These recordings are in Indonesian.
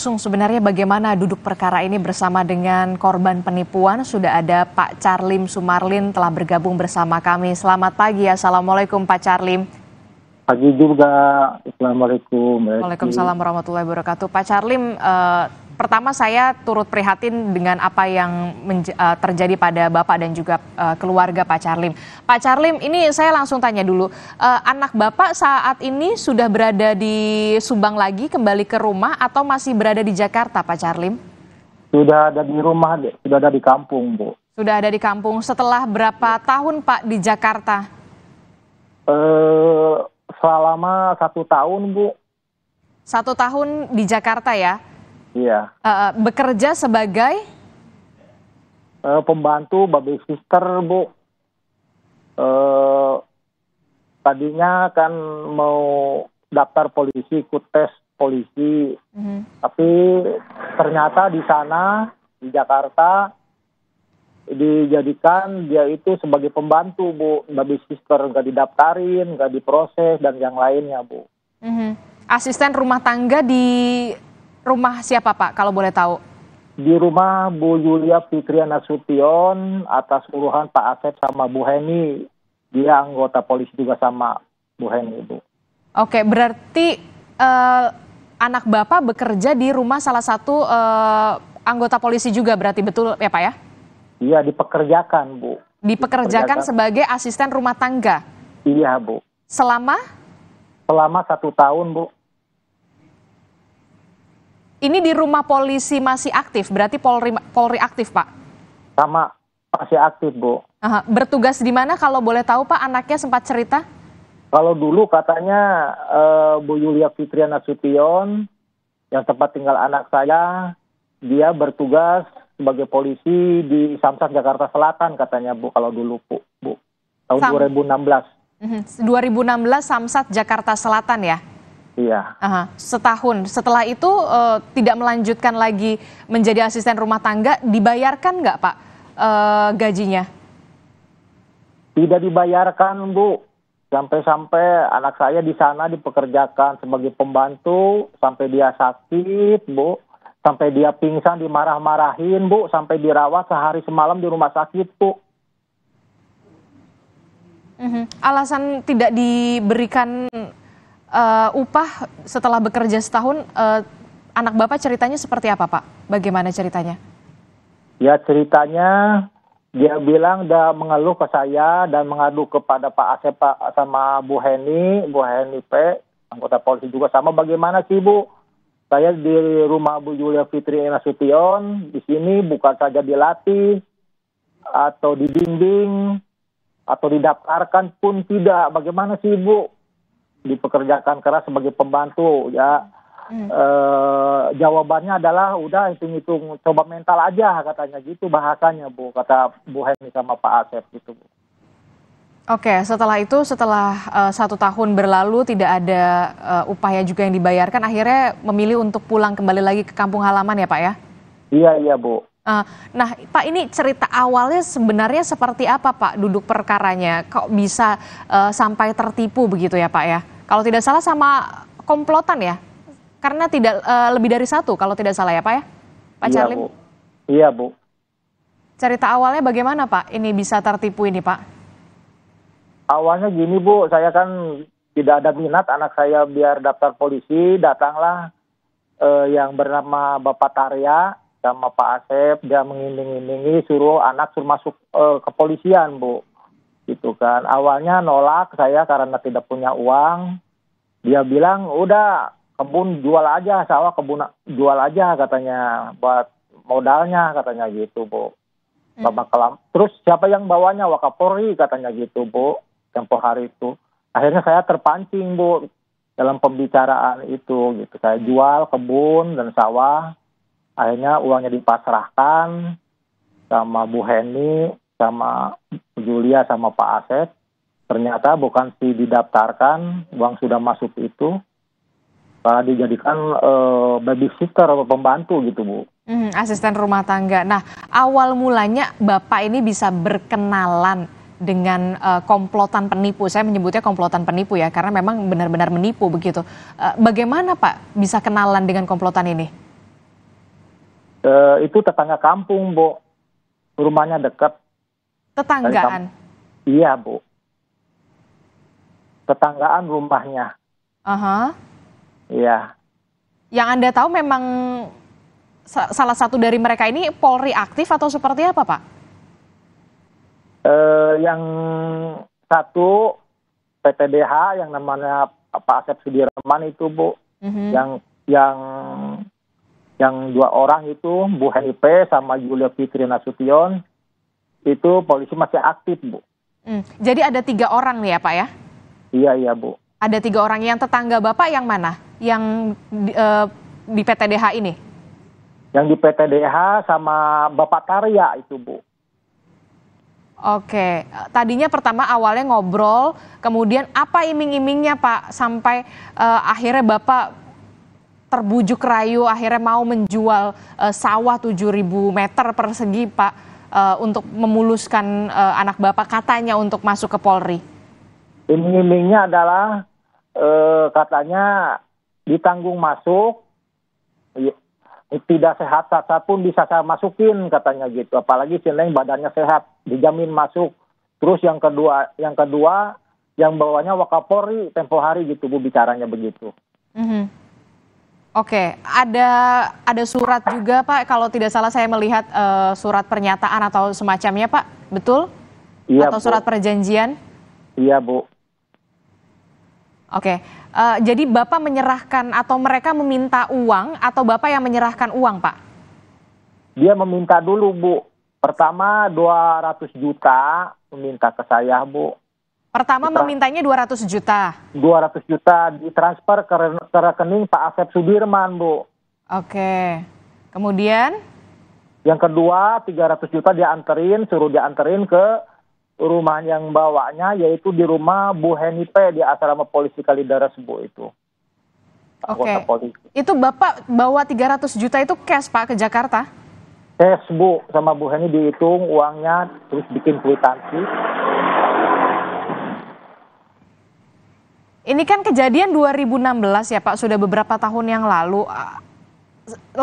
Langsung sebenarnya bagaimana duduk perkara ini bersama dengan korban penipuan sudah ada Pak Charlim Sumarlin telah bergabung bersama kami. Selamat pagi, assalamualaikum Pak Charlim. Pagi juga, assalamualaikum. Waalaikumsalam warahmatullahi wabarakatuh. Pak Charlim, eh, pertama saya turut prihatin dengan apa yang eh, terjadi pada Bapak dan juga eh, keluarga Pak Charlim. Pak Charlim, ini saya langsung tanya dulu, eh, anak Bapak saat ini sudah berada di Subang lagi kembali ke rumah atau masih berada di Jakarta, Pak Charlim? Sudah ada di rumah, sudah ada di kampung, Bu. Sudah ada di kampung. Setelah berapa iya. tahun, Pak, di Jakarta? Uh, selama satu tahun, Bu. Satu tahun di Jakarta ya? Iya. Uh, bekerja sebagai uh, pembantu sister, Bu. Uh, tadinya kan mau daftar polisi, ikut tes polisi. Mm-hmm. Tapi ternyata di sana di Jakarta dijadikan dia itu sebagai pembantu, Bu. sister nggak didaftarin, nggak diproses dan yang lainnya, Bu. Mm-hmm. Asisten rumah tangga di rumah siapa Pak kalau boleh tahu? Di rumah Bu Yulia Fitriana Sution atas uruhan Pak Asep sama Bu Heni. Dia anggota polisi juga sama Bu Heni itu. Oke, berarti uh, anak Bapak bekerja di rumah salah satu uh, anggota polisi juga berarti betul ya Pak ya? Iya, dipekerjakan Bu. Dipekerjakan, dipekerjakan sebagai asisten rumah tangga? Iya Bu. Selama? Selama satu tahun Bu. Ini di rumah polisi masih aktif, berarti Polri Polri aktif, Pak? Sama, masih aktif, Bu. Aha, bertugas di mana kalau boleh tahu, Pak? Anaknya sempat cerita? Kalau dulu katanya uh, Bu Yulia Fitriana Sution yang tempat tinggal anak saya, dia bertugas sebagai polisi di Samsat Jakarta Selatan katanya Bu kalau dulu Bu, Bu tahun Sam 2016. 2016 mhm, Samsat Jakarta Selatan ya. Iya. Aha, setahun. Setelah itu uh, tidak melanjutkan lagi menjadi asisten rumah tangga, dibayarkan nggak Pak uh, gajinya? Tidak dibayarkan Bu. Sampai-sampai anak saya di sana dipekerjakan sebagai pembantu, sampai dia sakit Bu. Sampai dia pingsan dimarah-marahin Bu, sampai dirawat sehari semalam di rumah sakit Bu. Mhm. Alasan tidak diberikan uh, upah setelah bekerja setahun uh, anak Bapak ceritanya seperti apa, Pak? Bagaimana ceritanya? Ya, ceritanya dia bilang dia mengeluh ke saya dan mengadu kepada Pak Asep Pak, sama Bu Heni, Bu Heni P, anggota polisi juga sama bagaimana sih Bu? Saya di rumah Bu Julia Fitri Nasution, di sini bukan saja dilatih atau dibimbing atau didaftarkan pun tidak. Bagaimana sih Bu? dipekerjakan keras sebagai pembantu ya hmm. e, jawabannya adalah udah hitung-hitung coba mental aja katanya gitu bahasanya bu kata bu Heni sama Pak Asep gitu bu. Oke, setelah itu setelah uh, satu tahun berlalu tidak ada uh, upaya juga yang dibayarkan, akhirnya memilih untuk pulang kembali lagi ke kampung halaman ya Pak ya? Iya iya Bu. Uh, nah, Pak, ini cerita awalnya sebenarnya seperti apa, Pak? Duduk perkaranya, kok bisa uh, sampai tertipu begitu ya, Pak ya? Kalau tidak salah sama komplotan ya, karena tidak uh, lebih dari satu kalau tidak salah ya, Pak ya, Pak iya, Charlim? Iya, Bu. Cerita awalnya bagaimana, Pak? Ini bisa tertipu ini, Pak? Awalnya gini, Bu, saya kan tidak ada minat anak saya biar daftar polisi, datanglah uh, yang bernama Bapak Tarya sama Pak Asep dia mengiming-imingi suruh anak suruh masuk uh, kepolisian bu gitu kan awalnya nolak saya karena tidak punya uang dia bilang udah kebun jual aja sawah kebun jual aja katanya buat modalnya katanya gitu bu hmm. bapak kelam terus siapa yang bawanya Wakapori katanya gitu bu tempo hari itu akhirnya saya terpancing bu dalam pembicaraan itu gitu saya jual kebun dan sawah akhirnya uangnya dipasrahkan sama Bu Heni sama Julia sama Pak Aset. ternyata bukan si didaftarkan uang sudah masuk itu malah dijadikan uh, babysitter atau pembantu gitu bu hmm, asisten rumah tangga nah awal mulanya bapak ini bisa berkenalan dengan uh, komplotan penipu. Saya menyebutnya komplotan penipu ya, karena memang benar-benar menipu begitu. Uh, bagaimana Pak bisa kenalan dengan komplotan ini? E, itu tetangga kampung, Bu. Rumahnya dekat. Tetanggaan? Iya, Bu. Tetanggaan rumahnya. Aha. Iya. Yang Anda tahu memang salah satu dari mereka ini Polri aktif atau seperti apa, Pak? E, yang satu PTDH yang namanya Pak Asep Sudirman itu, Bu. Mm-hmm. Yang yang yang dua orang itu Bu Henipe sama Julia Fitri Nasution itu polisi masih aktif Bu. Hmm, jadi ada tiga orang nih ya Pak ya? Iya iya Bu. Ada tiga orang yang tetangga Bapak yang mana? Yang di, uh, di PTDH ini? Yang di PTDH sama Bapak Tarya itu Bu. Oke, tadinya pertama awalnya ngobrol, kemudian apa iming-imingnya Pak sampai uh, akhirnya Bapak terbujuk rayu akhirnya mau menjual uh, sawah 7.000 meter persegi Pak uh, untuk memuluskan uh, anak Bapak katanya untuk masuk ke Polri? Iming-imingnya adalah uh, katanya ditanggung masuk iya, tidak sehat satu pun bisa saya masukin katanya gitu apalagi Cineng badannya sehat dijamin masuk terus yang kedua yang kedua yang bawahnya Wakapori tempo hari gitu bu bicaranya begitu mm -hmm. Oke, ada ada surat juga Pak, kalau tidak salah saya melihat uh, surat pernyataan atau semacamnya Pak, betul? Iya. Atau Bu. surat perjanjian? Iya Bu. Oke, uh, jadi Bapak menyerahkan atau mereka meminta uang atau Bapak yang menyerahkan uang Pak? Dia meminta dulu Bu. Pertama 200 juta meminta ke saya Bu. Pertama memintanya 200 juta. 200 juta ditransfer ke, ke rekening Pak Asep Sudirman, Bu. Oke. Kemudian? Yang kedua, 300 juta dianterin, suruh dianterin ke rumah yang bawanya, yaitu di rumah Bu Henipe di asrama polisi Kalidara Bu, itu. Oke. Polisi. Itu Bapak bawa 300 juta itu cash, Pak, ke Jakarta? Cash, Bu. Sama Bu Heni dihitung uangnya, terus bikin kuitansi. Ini kan kejadian 2016 ya Pak, sudah beberapa tahun yang lalu. Ah,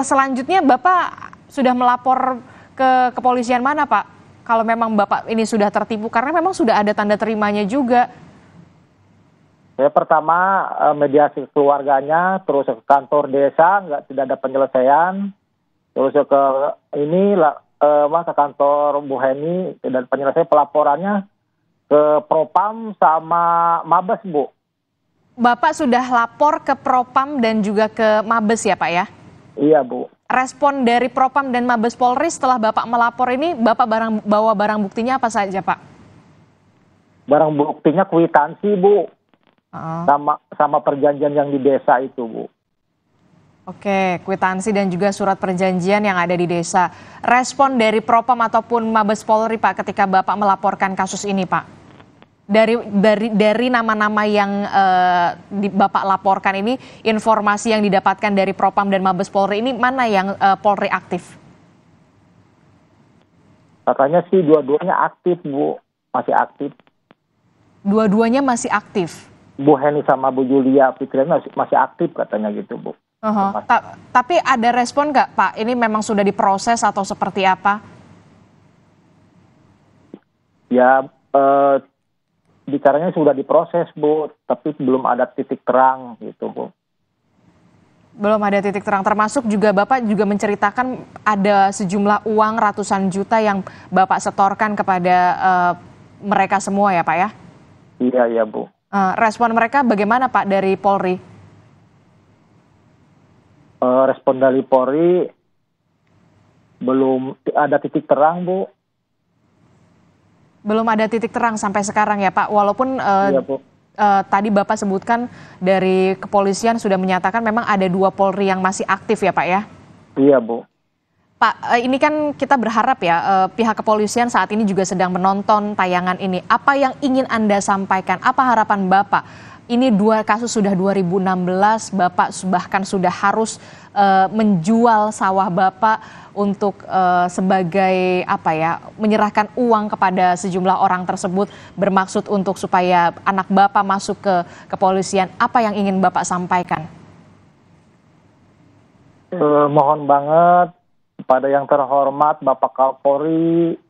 selanjutnya Bapak sudah melapor ke kepolisian mana Pak? Kalau memang Bapak ini sudah tertipu karena memang sudah ada tanda terimanya juga. Ya pertama eh, mediasi keluarganya, terus ke kantor desa nggak tidak ada penyelesaian, terus ke ini eh, masa ke kantor Bu Heni dan penyelesaian pelaporannya ke Propam sama Mabes Bu. Bapak sudah lapor ke Propam dan juga ke Mabes ya Pak ya? Iya Bu. Respon dari Propam dan Mabes Polri setelah Bapak melapor ini, Bapak barang, bawa barang buktinya apa saja Pak? Barang buktinya kwitansi Bu. Uh. Sama, sama perjanjian yang di desa itu Bu. Oke, kwitansi dan juga surat perjanjian yang ada di desa. Respon dari Propam ataupun Mabes Polri Pak ketika Bapak melaporkan kasus ini Pak? dari dari dari nama-nama yang uh, di, Bapak laporkan ini informasi yang didapatkan dari Propam dan Mabes Polri ini mana yang uh, Polri aktif? Katanya sih dua-duanya aktif, Bu. Masih aktif. Dua-duanya masih aktif. Bu Heni sama Bu Julia Fitri masih, masih aktif katanya gitu, Bu. Uh -huh. Ta tapi ada respon nggak, Pak? Ini memang sudah diproses atau seperti apa? Ya, uh, bicaranya sudah diproses bu tapi belum ada titik terang gitu bu belum ada titik terang termasuk juga bapak juga menceritakan ada sejumlah uang ratusan juta yang bapak setorkan kepada uh, mereka semua ya pak ya iya iya bu uh, respon mereka bagaimana pak dari Polri uh, respon dari Polri belum ada titik terang bu belum ada titik terang sampai sekarang ya Pak, walaupun uh, ya, Uh, tadi Bapak sebutkan dari kepolisian sudah menyatakan memang ada dua Polri yang masih aktif ya Pak ya? Iya Bu. Pak, eh, ini kan kita berharap ya pihak kepolisian saat ini juga sedang menonton tayangan ini. Apa yang ingin Anda sampaikan? Apa harapan Bapak ini dua kasus sudah 2016 Bapak bahkan sudah harus uh, menjual sawah Bapak untuk uh, sebagai apa ya menyerahkan uang kepada sejumlah orang tersebut bermaksud untuk supaya anak Bapak masuk ke kepolisian apa yang ingin Bapak sampaikan? Uh, mohon banget kepada yang terhormat Bapak Kapolri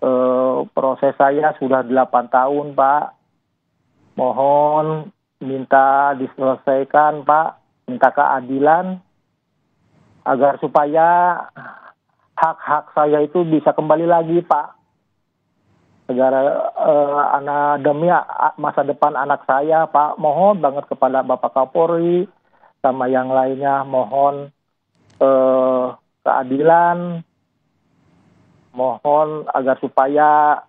uh, proses saya sudah 8 tahun Pak mohon minta diselesaikan Pak, minta keadilan agar supaya hak-hak saya itu bisa kembali lagi Pak. Agar eh, anak demi masa depan anak saya Pak, mohon banget kepada Bapak Kapolri sama yang lainnya mohon uh, keadilan, mohon agar supaya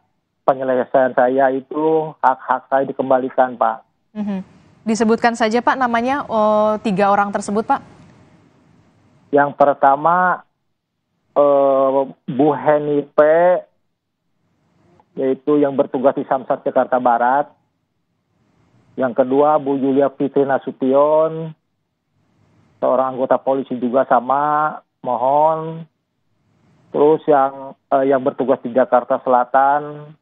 penyelesaian saya itu hak-hak saya dikembalikan, Pak. Mm -hmm. Disebutkan saja, Pak, namanya oh, tiga orang tersebut, Pak. Yang pertama, eh, Bu Heni P, yaitu yang bertugas di Samsat Jakarta Barat. Yang kedua, Bu Julia Fitri Nasution, seorang anggota polisi juga sama, mohon. Terus yang eh, yang bertugas di Jakarta Selatan,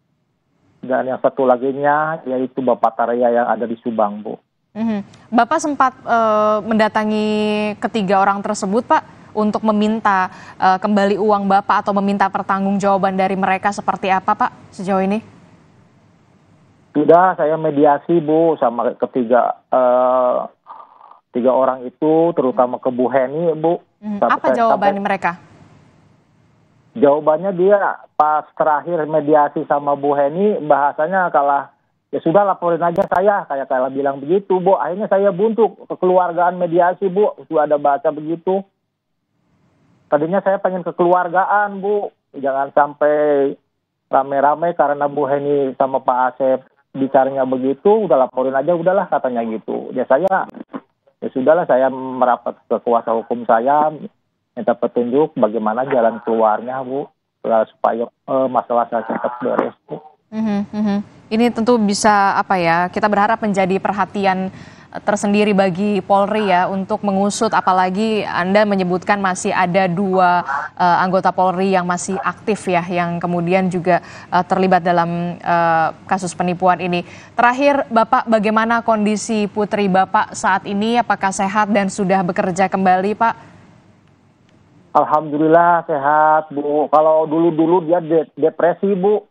dan yang satu lagi nya yaitu Bapak Tarya yang ada di Subang, Bu. Mm-hmm. Bapak sempat uh, mendatangi ketiga orang tersebut, Pak, untuk meminta uh, kembali uang Bapak atau meminta pertanggungjawaban dari mereka seperti apa, Pak, sejauh ini? Sudah, saya mediasi, Bu, sama ketiga uh, tiga orang itu, terutama ke Bu Heni, Bu. Mm-hmm. Apa jawaban mereka? jawabannya dia pas terakhir mediasi sama Bu Heni bahasanya kalah ya sudah laporin aja saya kayak kayak bilang begitu Bu akhirnya saya buntu kekeluargaan mediasi Bu sudah ada baca begitu tadinya saya pengen kekeluargaan Bu jangan sampai rame-rame karena Bu Heni sama Pak Asep bicaranya begitu udah laporin aja udahlah katanya gitu ya saya ya sudahlah saya merapat ke kuasa hukum saya minta petunjuk bagaimana jalan keluarnya Bu supaya uh, masalah saya cepat beres Bu. Mhm, mhm. Ini tentu bisa apa ya kita berharap menjadi perhatian eh, tersendiri bagi Polri ya untuk mengusut apalagi Anda menyebutkan masih ada dua uh, anggota Polri yang masih aktif ya yang kemudian juga uh, terlibat dalam uh, kasus penipuan ini. Terakhir Bapak bagaimana kondisi putri Bapak saat ini apakah sehat dan sudah bekerja kembali Pak? Alhamdulillah sehat Bu. Kalau dulu-dulu dia de depresi Bu.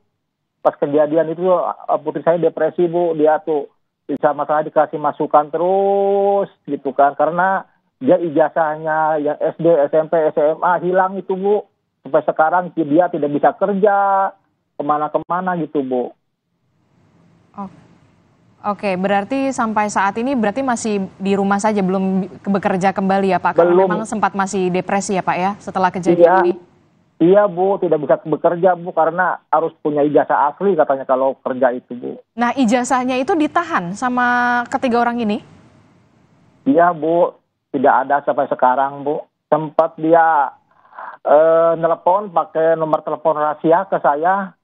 Pas kejadian itu eh, putri saya depresi Bu. Dia tuh bisa masalah dikasih masukan terus gitu kan. Karena dia ijazahnya yang SD, SMP, SMA hilang itu Bu. Sampai sekarang dia tidak bisa kerja kemana-kemana gitu Bu. Oke. Okay. Oke, berarti sampai saat ini berarti masih di rumah saja belum bekerja kembali ya Pak? Karena memang sempat masih depresi ya Pak ya setelah kejadian iya, ini. Iya Bu, tidak bisa bekerja Bu karena harus punya ijazah asli katanya kalau kerja itu Bu. Nah ijazahnya itu ditahan sama ketiga orang ini? Iya Bu, tidak ada sampai sekarang Bu. Sempat dia eh, nelpon pakai nomor telepon rahasia ke saya,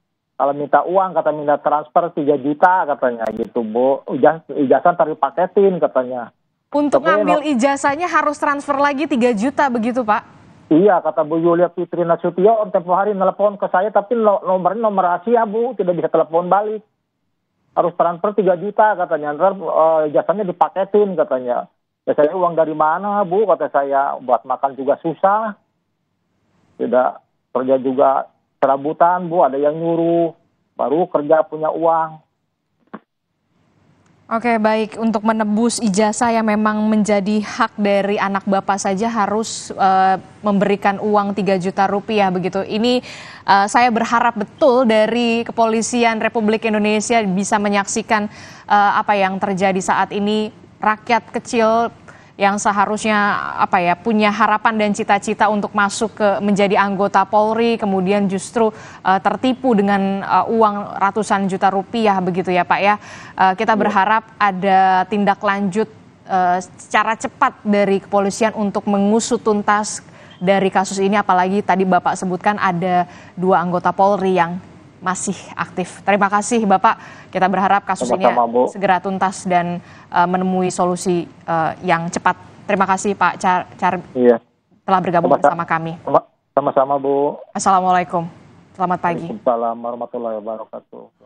kalau minta uang kata minta transfer 3 juta katanya gitu bu ijazah ijazah tadi paketin katanya untuk Tapi, ngambil ijazahnya harus transfer lagi 3 juta begitu pak Iya, kata Bu Yulia Fitri Nasution, tempoh hari nelpon ke saya, tapi nomornya nomor rahasia, Bu. Tidak bisa telepon balik. Harus transfer 3 juta, katanya. Ntar uh, eh, jasanya dipaketin, katanya. Ya saya uang dari mana, Bu? Kata saya, buat makan juga susah. Tidak kerja juga serabutan bu ada yang nyuruh baru kerja punya uang Oke baik untuk menebus ijazah yang memang menjadi hak dari anak bapak saja harus uh, memberikan uang 3 juta rupiah begitu. Ini uh, saya berharap betul dari kepolisian Republik Indonesia bisa menyaksikan uh, apa yang terjadi saat ini rakyat kecil yang seharusnya apa ya punya harapan dan cita-cita untuk masuk ke menjadi anggota Polri kemudian justru uh, tertipu dengan uh, uang ratusan juta rupiah begitu ya Pak ya. Uh, kita iya. berharap ada tindak lanjut uh, secara cepat dari kepolisian untuk mengusut tuntas dari kasus ini apalagi tadi Bapak sebutkan ada dua anggota Polri yang masih aktif. Terima kasih Bapak. Kita berharap kasus ini segera tuntas dan uh, menemui solusi uh, yang cepat. Terima kasih Pak Car, Car iya. telah bergabung Sama bersama kami. Sama-sama Bu. Assalamualaikum. Selamat pagi. Assalamualaikum warahmatullahi wabarakatuh.